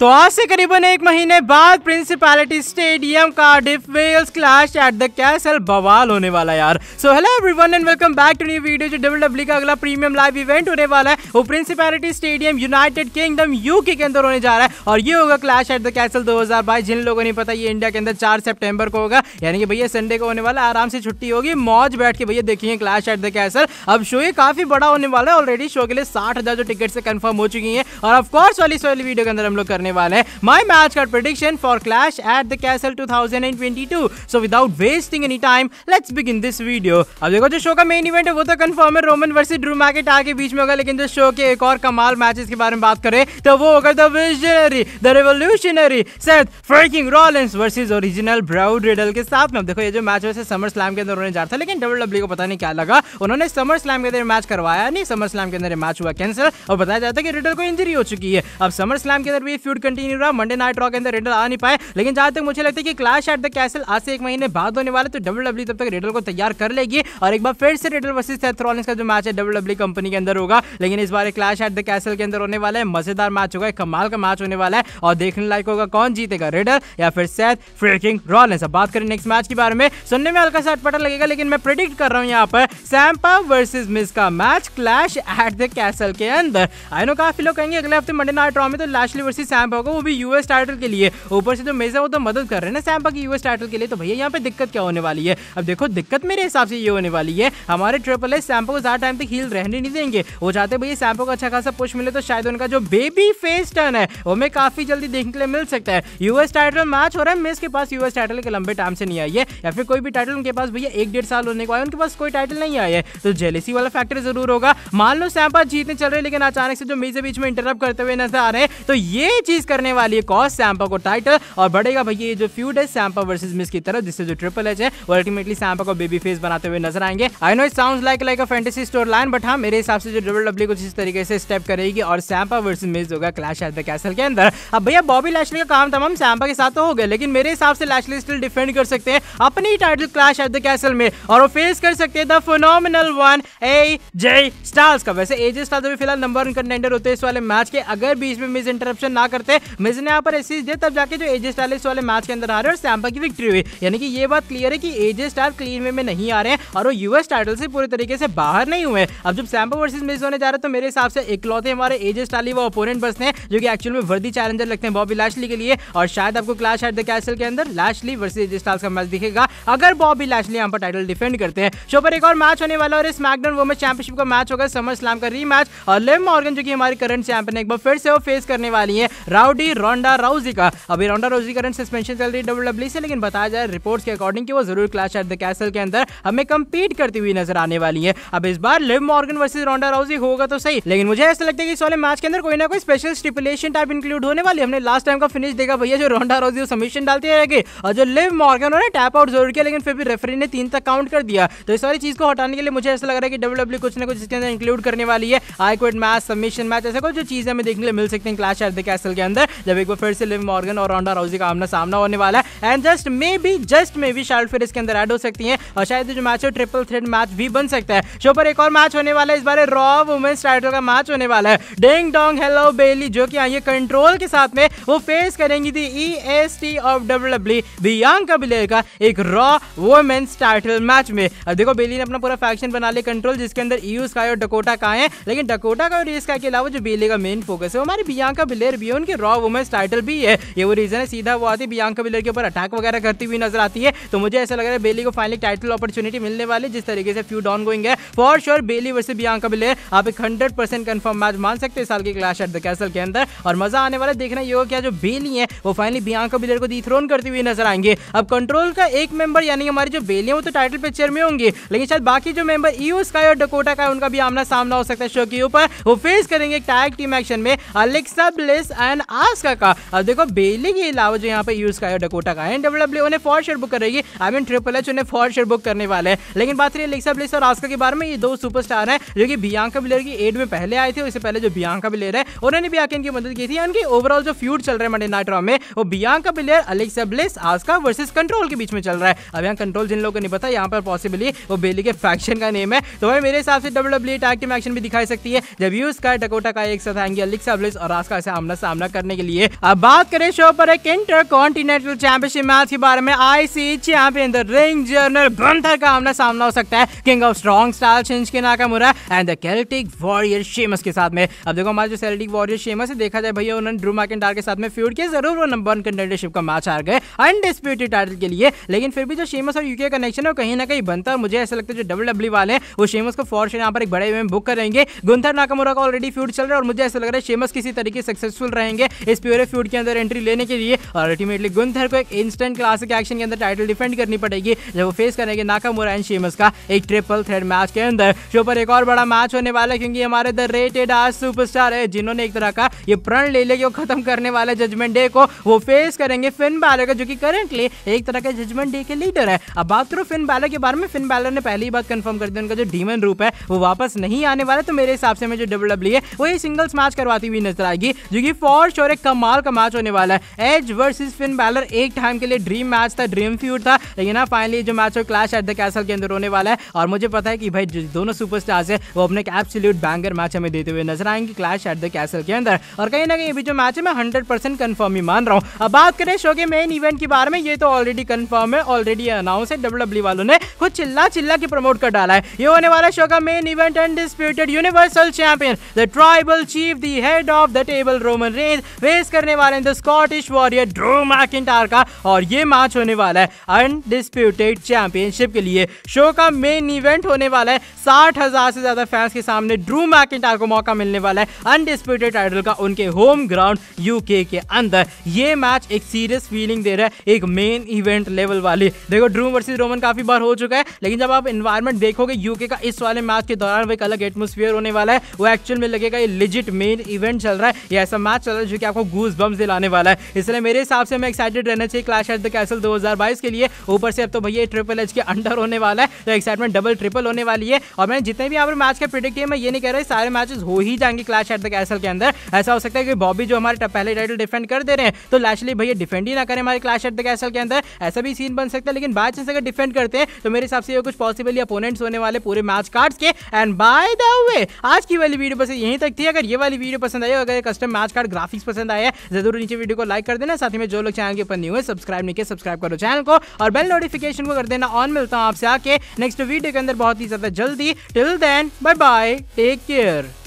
तो आज से करीबन एक महीने बाद प्रिंसिपैलिटी स्टेडियम का डिफ Wales clash at the castle बवाल होने वाला यार so hello everyone and welcome back to new video जो डब्ल्यू डब्ल्यू e का अगला प्रीमियम लाइव इवेंट होने वाला है वो Principality Stadium United Kingdom UK के अंदर होने जा रहा है और ये होगा क्लैश एट द कैसल दो जिन लोगों ने पता ये इंडिया के अंदर चार सेप्टेम्बर को होगा यानी कि भैया संडे को होने वाला आराम से छुट्टी होगी मौज बैठ के भैया देखिए क्लैश एट द कैसल अब शो ये काफी बड़ा होने वाला है ऑलरेडी शो के लिए साठ जो टिकट से कन्फर्म हो चुकी है और ऑफकोर्स वाली वीडियो के अंदर हम लोग करने करने वाले हैं माई मैच का prediction for clash at the castle two thousand and twenty two so without wasting any time let's begin this video अब देखो जो शो का मेन इवेंट है वो तो कंफर्म है रोमन वर्सेस ड्रू मैकेट आगे बीच में होगा लेकिन जो शो के एक और कमाल मैचेस के बारे में बात करें तो वो होगा the visionary the revolutionary Seth Freakin Rollins versus original bro Riddle के साथ में अब देखो ये जो मैच वैसे समर स्लैम के अंदर होने जा रहा था लेकिन डब्ल्यू डब्ल्यू e को पता नहीं क्या लगा उन्होंने समर स्लैम के अंदर मैच करवाया नहीं समर स्लैम के अंदर मैच हुआ कैंसिल और बताया जाता है कि रिडल को इंजरी हो चुकी है अब समर स्लैम के अंदर भी फ्यूड फ्यूड कंटिन्यू रहा मंडे नाइट रॉ के अंदर रेडल आ नहीं पाए लेकिन जहां तक मुझे लगता है कि क्लाश एट द कैसल आज से एक महीने बाद होने वाले तो डब्ल्यू डब्ल्यू e तब तक रेडल को तैयार कर लेगी और एक बार फिर से रेडल वर्सेस सेथ रॉलिंस का जो मैच है डब्ल्यू डब्ल्यू कंपनी के अंदर होगा लेकिन इस बार क्लाश एट द कैसल के अंदर होने वाला है मजेदार मैच होगा कमाल का मैच होने वाला है और देखने लायक होगा कौन जीतेगा रेडल या फिर सेथ फ्रेकिंग रॉलिंस अब बात करें नेक्स्ट मैच के बारे में सुनने में हल्का सा अटपटा लगेगा लेकिन मैं प्रिडिक्ट कर रहा हूँ यहाँ पर सैम्पा वर्सेज मिस का match clash at the castle के अंदर आई नो काफी लोग कहेंगे अगले हफ्ते मंडे नाइट रॉ में तो लैशली वर्सेज सैम सैम्पा को वो भी यूएस टाइटल के लिए ऊपर से जो मेजा वो तो मदद कर रहे हैं ना सैम्पा की यूएस टाइटल के लिए तो भैया यहाँ पे दिक्कत क्या होने वाली है अब देखो दिक्कत मेरे हिसाब से ये होने वाली है हमारे ट्रिपल एस सैम्पा को ज्यादा टाइम तक हील रहने नहीं देंगे वो चाहते भैया सैम्पा को अच्छा खासा पुष्ट मिले तो शायद उनका जो बेबी फेस टर्न है वो हमें काफी जल्दी देखने के लिए मिल सकता है यूएस टाइटल मैच हो रहा है मिस के पास यूएस टाइटल के लंबे टाइम से नहीं आई है या फिर कोई भी टाइटल उनके पास भैया एक डेढ़ साल होने को आया उनके पास कोई टाइटल नहीं आया है तो जेलिसी वाला फैक्टर जरूर होगा मान लो सैम्पा जीतने चल रहे लेकिन अचानक से जो मेज बीच में इंटरप्ट करते हुए नजर आ रहे हैं तो ये चीज रिलीज करने वाली है कॉस सैंपा को टाइटल और बढ़ेगा भैया ये जो फ्यूड है सैंपा वर्सेज मिस की तरफ जिससे जो ट्रिपल एच है वो अल्टीमेटली सैंपा को बेबी फेस बनाते हुए नजर आएंगे I know it sound like like a fantasy storyline but हाँ मेरे हिसाब से जो डब्ल्यू डब्ल्यू e कुछ इस तरीके से स्टेप करेगी और सैंपा वर्सेज मिस होगा क्लैश एट द कैसल के अंदर अब भैया बॉबी लैशली का काम तमाम सैंपा के साथ तो हो गया लेकिन मेरे हिसाब से लैशली स्टिल डिफेंड कर सकते हैं अपनी title clash at the castle में और वो फेस कर सकते हैं द फिनोमिनल वन ए जय स्टार्स का वैसे एजे स्टार्स अभी फिलहाल नंबर वन कंटेंडर होते हैं इस वाले मैच के अगर बीच में मिस इंटरप्शन ना कर करते मिज ने यहाँ पर एसिस दे तब जाके जो एजे स्टाइलिस वाले मैच के अंदर आ रहे हैं और सैम्पा की विक्ट्री हुई यानी कि ये बात क्लियर है कि एजे स्टार क्लीन वे में नहीं आ रहे हैं और वो यूएस टाइटल से पूरे तरीके से बाहर नहीं हुए अब जब सैम्पा वर्सेज मिज होने जा रहे तो मेरे हिसाब से इकलौते हमारे एजे स्टाली वो ओपोनेंट बसते हैं जो कि एक्चुअल में वर्दी चैलेंजर लगते हैं बॉबी लैशली के लिए और शायद आपको क्लाश एट द कैसल के अंदर लैशली वर्सेज एजे स्टार्स का मैच दिखेगा अगर बॉबी लैशली यहाँ पर टाइटल डिफेंड करते हैं शो पर एक और मैच होने वाला और इस मैकडन वुमेन चैंपियनशिप का मैच होगा समर स्लाम का री मैच और लेम मॉर्गन जो कि हमारी करंट चैंपियन एक बार फिर से वो फेस करने वाली है राउडी रोंडा राउजी का अभी रोंडा राउजी करंट सस्पेंशन चल रही डब्ल्यू e से लेकिन बताया जाए रिपोर्ट्स के अकॉर्डिंग कि वो जरूर क्लैश एट द कैसल के अंदर हमें कम्पीट करती हुई नजर आने वाली है अब इस बार Liv Morgan versus Ronda Rousey होगा तो सही लेकिन मुझे ऐसा लगता है कि इस वाले मैच के अंदर कोई ना कोई स्पेशल स्टिपुलेशन टाइप इंक्लूड होने वाली हमने लास्ट टाइम का फिनिश देखा भैया जो रोंडा राउजी सबमिशन डालती रहेगी और जो लिव मॉर्गन उन्होंने टैप आउट जरूर किया लेकिन फिर भी रेफरी ने तीन तक काउंट कर दिया तो इस सारी चीज को हटाने के लिए मुझे ऐसा लग रहा है कि डब्ल्यू e कुछ ना कुछ इसके अंदर इंक्लूड करने वाली है I quit match submission match ऐसा कुछ जो चीजें हमें देखने को मिल सकती है क्लास एट द कैसल के के अंदर जब एक बार फिर से लिव मॉर्गन और रोंडा राउजी का आमना सामना होने वाला है and just maybe just maybe short फिर इसके अंदर एड हो सकती है और शायद जो मैच है ट्रिपल थ्रेड मैच भी बन सकता है शो पर एक और मैच होने वाला है इस बार रॉ वुमेन्स टाइटल का मैच होने वाला है डेंग डोंग हेलो बेली जो कि आइए कंट्रोल के साथ में वो फेस करेंगी थी E S T of W W Bianca Belair का एक रॉ वुमेन्स टाइटल मैच में अब देखो बेली ने अपना पूरा फैक्शन बना लिया कंट्रोल जिसके अंदर ईयू e स्काई और डकोटा का है लेकिन डकोटा का और ईयू e स्काई के अलावा जो बेली का मेन फोकस है वो हमारी बियांका बिलेर भी है उनके कि रॉ वुमेंस टाइटल भी है ये वो रीजन है सीधा वो आती है बियांका बिलर के ऊपर अटैक वगैरह करती हुई नजर आती है तो मुझे ऐसा लग रहा है बेली को फाइनली टाइटल अपॉर्चुनिटी मिलने वाली जिस तरीके से फ्यू डॉन गोइंग है for sure Bayley versus Bianca Belair आप एक हंड्रेड परसेंट कन्फर्म मैच मान सकते हैं साल के क्लास एट द कैसल के अंदर और मजा आने वाला देखना ये हो क्या जो बेली है वो फाइनली बियांका बिलर को दी थ्रोन करती हुई नजर आएंगे अब कंट्रोल का एक मेंबर यानी हमारी जो बेली है वो तो टाइटल पिक्चर में होंगी लेकिन शायद बाकी जो मेंबर ईओ स्काई और डकोटा का उनका भी आमना सामना हो सकता है शो के ऊपर वो फेस करेंगे टैग टीम एक्शन में Alexa Bliss and and Asuka का अब देखो बेली के अलावा जो यहाँ पे यूज का है डकोटा का एंड डब्ल्यू उन्हें फॉर शेयर बुक करेगी आई मीन ट्रिपल एच उन्हें फॉर शेयर बुक करने वाले हैं लेकिन बात रही लिखा ब्लिस और आस्का के बारे में ये दो सुपरस्टार हैं जो कि बियांका बिलेर की एड में पहले आए थे उससे पहले जो बियांका बिलेर है उन्होंने भी आके इनकी मदद की थी उनकी ओवरऑल जो फ्यूड चल रहे हैं मंडे नाइट में वो Bianca Belair Alexa Bliss Asuka versus control के बीच में चल रहा है अब यहाँ कंट्रोल जिन लोगों को नहीं पता यहाँ पर पॉसिबली वो बेली के फैक्शन का नेम है तो भाई मेरे हिसाब से डब्ल्यू डब्ल्यू टैग एक्शन भी दिखाई सकती है जब यूज का डकोटा का एक साथ आएंगे अलेक्सा ब्लिस और आस्का से आमना सामना करने के लिए अब बात करें शो पर एक इंटर कॉन्टिनेंटल चैंपियनशिप मैच के बारे में IC champion the ring general Gunther का हमने सामना हो सकता है king of strong style change Shinsuke Nakamura and the Celtic warrior Sheamus के साथ में अब देखो हमारे जो सेल्टिक वॉरियर शेमस है देखा जाए भैया उन्होंने ड्रू मैकेंडार के साथ में फ्यूड किया जरूर वो नंबर वन कंटेंडरशिप का मैच हार गए अनडिस्प्यूटेड टाइटल के लिए लेकिन फिर भी जो शेमस और यूके कनेक्शन है कहीं ना कहीं बनता है मुझे ऐसा लगता है जो डब्ल्यू डब्ल्यू e वाले वो शेमस को फॉर यहाँ पर एक बड़े में बुक करेंगे गुंथर नाकामुरा का ऑलरेडी फ्यूड चल रहा है और मुझे ऐसा लग रहा है शेमस किसी तरीके सक्सेसफुल रहेंगे करेंगे इस प्योरे फ्यूड के अंदर एंट्री लेने के लिए और अल्टीमेटली गुंथर को एक इंस्टेंट क्लासिक एक्शन के अंदर टाइटल डिफेंड करनी पड़ेगी जब वो फेस करेंगे नाकामोरा एंड शेमस का एक ट्रिपल थ्रेड मैच के अंदर जो पर एक और बड़ा मैच होने वाला है क्योंकि हमारे द रेटेड आज सुपरस्टार है जिन्होंने एक तरह का ये प्रण ले लिया कि वो खत्म करने वाला जजमेंट डे को वो फेस करेंगे फिन बैलर का जो कि करेंटली एक तरह का जजमेंट डे के लीडर है अब बात करो फिन बैलर के बारे में फिन बैलर ने पहली बात कंफर्म कर दिया उनका जो डीमन रूप है वो वापस नहीं आने वाला तो मेरे हिसाब से मैं जो डब्ल्यू e है वो ये सिंगल्स मैच करवाती हुई नजर आएगी जो कि फॉर फर्स्ट और एक कमाल का मैच होने वाला है एज वर्सेस फिन बैलर एक टाइम के लिए ड्रीम मैच था ड्रीम फ्यूड था लेकिन ना हाँ, फाइनली जो मैच है क्लैश एट द कैसल के अंदर होने वाला है और मुझे पता है कि भाई दोनों सुपरस्टार्स है वो अपने एब्सोल्यूट बैंगर मैच हमें देते हुए नजर आएंगे क्लैश एट द कैसल के अंदर और कहीं ना कहीं अभी जो मैच है मैं हंड्रेड परसेंट कन्फर्म ही मान रहा हूँ अब बात करें शो के मेन इवेंट के बारे में ये तो ऑलरेडी कन्फर्म है ऑलरेडी अनाउंस है डब्ल्यू e वालों ने खुद चिल्ला चिल्ला के प्रमोट कर डाला है ये होने वाला शो का main event undisputed universal champion the tribal chief the head of the table Roman Reigns face करने वाले हैं the Scottish warrior Drew McIntyre का और ये मैच होने वाला है अनडिस्प्यूटेड चैंपियनशिप के लिए शो का मेन इवेंट होने वाला है साठ हजार से ज्यादा फैंस के सामने ड्रू मैकिटार को मौका मिलने वाला है अनडिस्प्यूटेड टाइटल का उनके होम ग्राउंड यूके के अंदर ये मैच एक सीरियस फीलिंग दे रहा है एक मेन इवेंट लेवल वाली देखो ड्रू वर्सेस रोमन काफी बार हो चुका है लेकिन जब आप इन्वायरमेंट देखोगे यूके का इस वाले मैच के दौरान वो एक अलग एटमोस्फियर होने वाला है वो एक्चुअल में लगेगा ये लिजिट मेन इवेंट चल रहा है ये ऐसा मैच चल है जो कि आपको गूस बम्स दिलाने वाला है इसलिए मेरे हिसाब से हमें एक्साइटेड रहना चाहिए क्लाश एट द कैसल 2022 के लिए ऊपर से अब तो भैया ट्रिपल एच के अंडर होने वाला है तो एक्साइटमेंट डबल ट्रिपल होने वाली है और मैंने जितने भी यहाँ पर मैच का प्रिडिक्ट किया मैं ये नहीं कह रहा सारे मैचेस हो ही जाएंगे क्लाश एट द कैसल के अंदर ऐसा हो सकता है कि बॉबी जो हमारे पहले टाइटल डिफेंड कर दे रहे हैं तो लास्टली भैया डिफेंड ही ना करें हमारे क्लाश एट द कैसल के अंदर ऐसा भी सीन बन सकता है लेकिन बाय चांस अगर डिफेंड करते हैं तो मेरे हिसाब से कुछ पॉसिबली अपोनेंट्स होने वाले पूरे मैच कार्ड्स के एंड बाय द वे आज की वाली वीडियो बस यहीं तक थी अगर ये वाली वीडियो पसंद आई अगर कस्टम मैच कार्ड ग्राफिक काफी पसंद आया है जरूर नीचे वीडियो को लाइक कर देना साथ में जो लोग चैनल के ऊपर न्यू है सब्सक्राइब नहीं किया सब्सक्राइब करो चैनल को और बेल नोटिफिकेशन को कर देना ऑन मिलता हूँ आपसे आके नेक्स्ट वीडियो के अंदर बहुत ही ज्यादा जल्दी till then bye bye take care